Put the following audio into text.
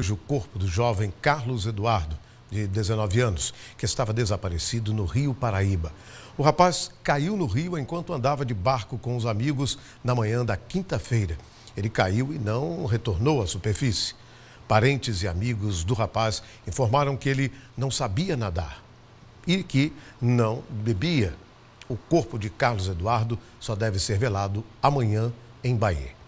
hoje o corpo do jovem Carlos Eduardo, de 19 anos, que estava desaparecido no Rio Paraíba. O rapaz caiu no rio enquanto andava de barco com os amigos na manhã da quinta-feira. Ele caiu e não retornou à superfície. Parentes e amigos do rapaz informaram que ele não sabia nadar e que não bebia. O corpo de Carlos Eduardo só deve ser velado amanhã em Bahia.